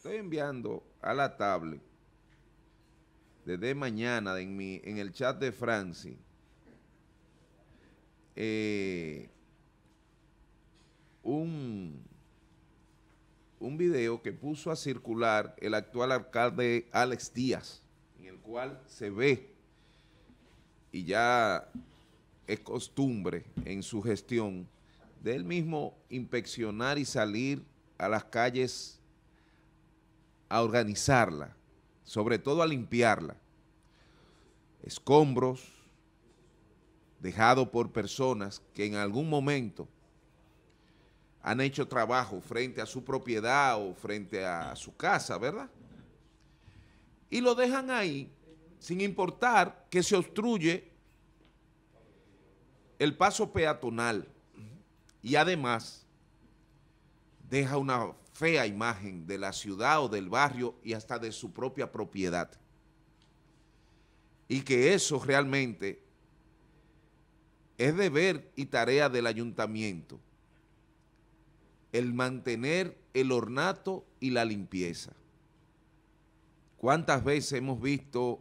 estoy enviando a la tablet desde mañana en, mi, en el chat de Franci eh, un, un video que puso a circular el actual alcalde Alex Díaz, en el cual se ve, y ya es costumbre en su gestión, de él mismo inspeccionar y salir a las calles a organizarla, sobre todo a limpiarla. Escombros dejados por personas que en algún momento han hecho trabajo frente a su propiedad o frente a su casa, ¿verdad? Y lo dejan ahí sin importar que se obstruye el paso peatonal y además deja una fea imagen de la ciudad o del barrio y hasta de su propia propiedad. Y que eso realmente es deber y tarea del ayuntamiento, el mantener el ornato y la limpieza. ¿Cuántas veces hemos visto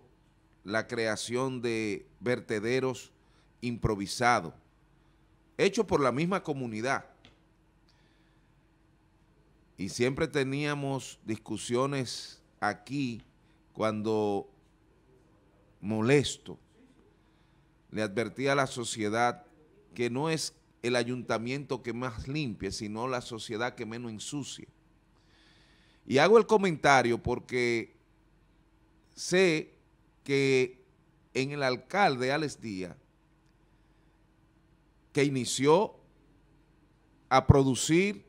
la creación de vertederos improvisados, hechos por la misma comunidad, y siempre teníamos discusiones aquí cuando molesto le advertía a la sociedad que no es el ayuntamiento que más limpie, sino la sociedad que menos ensucia. Y hago el comentario porque sé que en el alcalde Alex Díaz, que inició a producir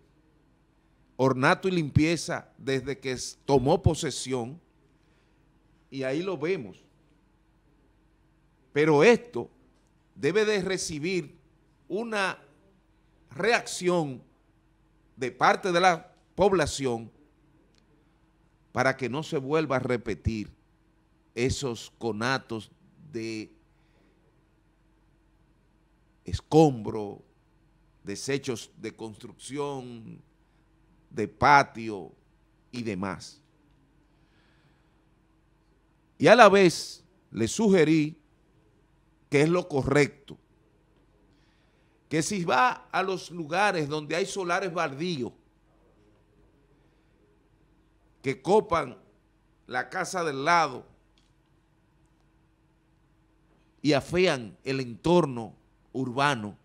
Ornato y Limpieza desde que tomó posesión y ahí lo vemos. Pero esto debe de recibir una reacción de parte de la población para que no se vuelva a repetir esos conatos de escombro, desechos de construcción, de patio y demás. Y a la vez le sugerí que es lo correcto, que si va a los lugares donde hay solares bardíos que copan la casa del lado y afean el entorno urbano,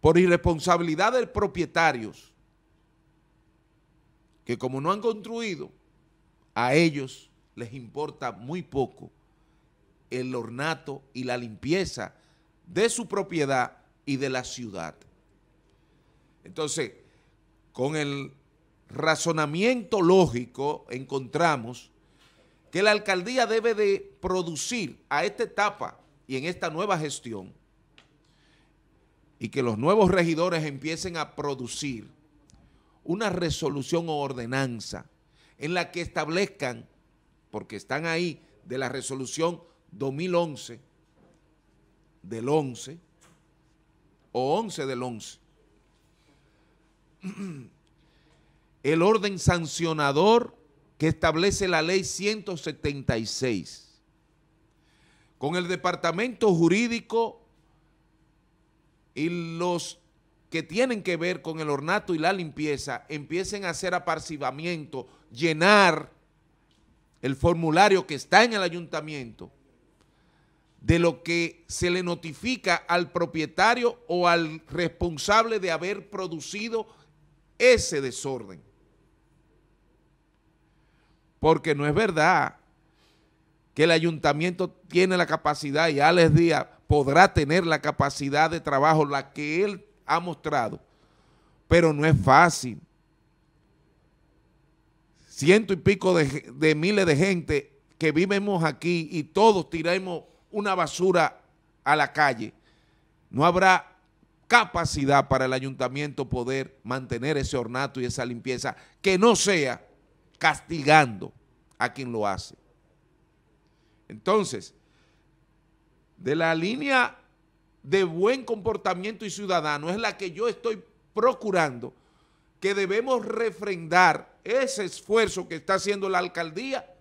por irresponsabilidad de propietarios, que como no han construido, a ellos les importa muy poco el ornato y la limpieza de su propiedad y de la ciudad. Entonces, con el razonamiento lógico encontramos que la alcaldía debe de producir a esta etapa y en esta nueva gestión y que los nuevos regidores empiecen a producir una resolución o ordenanza en la que establezcan, porque están ahí, de la resolución 2011 del 11 o 11 del 11, el orden sancionador que establece la ley 176 con el departamento jurídico y los que tienen que ver con el ornato y la limpieza empiecen a hacer aparcibamiento, llenar el formulario que está en el ayuntamiento de lo que se le notifica al propietario o al responsable de haber producido ese desorden. Porque no es verdad que el ayuntamiento tiene la capacidad, y Alex Díaz podrá tener la capacidad de trabajo, la que él ha mostrado, pero no es fácil. Ciento y pico de, miles de gente que vivimos aquí y todos tiremos una basura a la calle. No habrá capacidad para el ayuntamiento poder mantener ese ornato y esa limpieza, que no sea castigando a quien lo hace. Entonces, de la línea de buen comportamiento y ciudadano es la que yo estoy procurando que debemos refrendar ese esfuerzo que está haciendo la alcaldía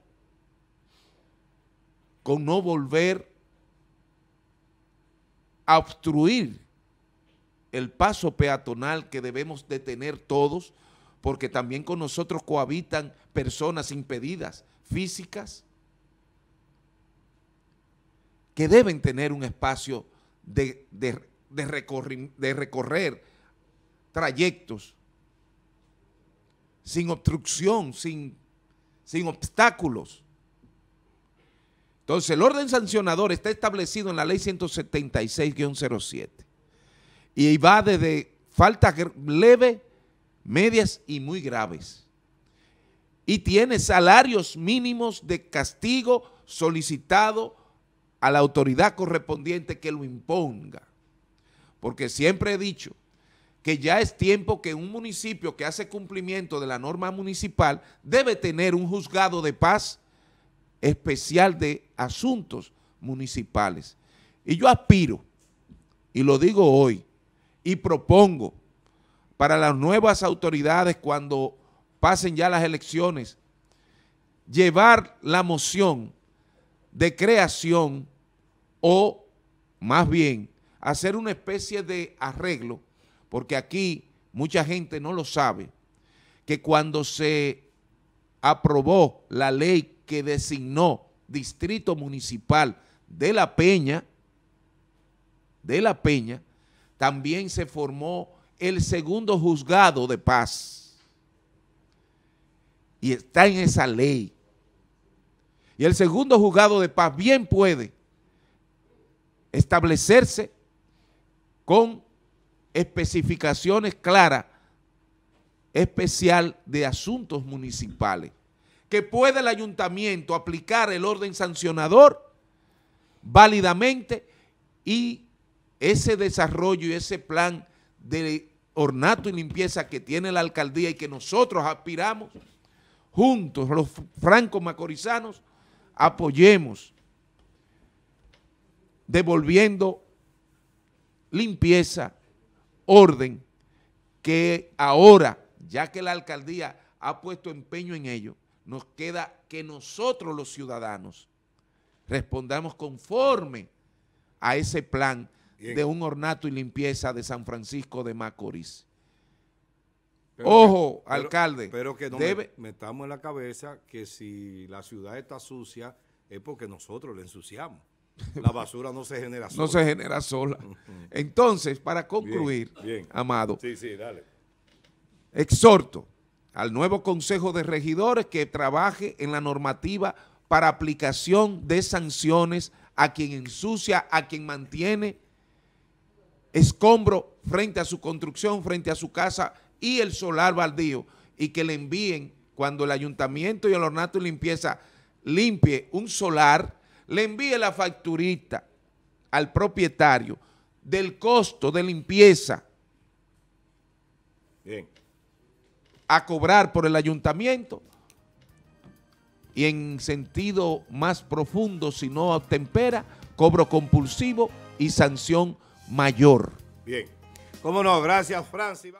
con no volver a obstruir el paso peatonal que debemos de tener todos, porque también con nosotros cohabitan personas impedidas, físicas, que deben tener un espacio de, de, recorrer, trayectos sin obstrucción, sin, sin obstáculos. Entonces, el orden sancionador está establecido en la ley 176-07 y va desde faltas leves, medias y muy graves. Y tiene salarios mínimos de castigo solicitado a la autoridad correspondiente que lo imponga. Porque siempre he dicho que ya es tiempo que un municipio que hace cumplimiento de la norma municipal debe tener un juzgado de paz especial de asuntos municipales. Y yo aspiro, y lo digo hoy, y propongo para las nuevas autoridades cuando pasen ya las elecciones, llevar la moción de creación o más bien hacer una especie de arreglo, porque aquí mucha gente no lo sabe, que cuando se aprobó la ley que designó distrito municipal de La Peña, de La Peña, también se formó el segundo juzgado de paz. Y está en esa ley. Y el segundo juzgado de paz bien puede establecerse con especificaciones claras, especial de asuntos municipales, que pueda el ayuntamiento aplicar el orden sancionador válidamente y ese desarrollo y ese plan de ornato y limpieza que tiene la alcaldía y que nosotros aspiramos, juntos los francos macorizanos, apoyemos devolviendo limpieza, orden, que ahora, ya que la alcaldía ha puesto empeño en ello, nos queda que nosotros los ciudadanos respondamos conforme a ese plan de un ornato y limpieza de San Francisco de Macorís. Ojo, alcalde. Pero, que debe... metamos en la cabeza que si la ciudad está sucia es porque nosotros la ensuciamos. La basura no se genera sola. No se genera sola. Entonces, para concluir, Amado, exhorto al nuevo Consejo de Regidores que trabaje en la normativa para aplicación de sanciones a quien ensucia, a quien mantiene escombro frente a su construcción, frente a su casa, y el solar baldío y que le envíen cuando el ayuntamiento y el ornato y limpieza limpie un solar, le envíe la facturita al propietario del costo de limpieza Bien. a cobrar por el ayuntamiento y en sentido más profundo, si no obtempera, cobro compulsivo y sanción mayor. Bien. Cómo no, gracias Francis.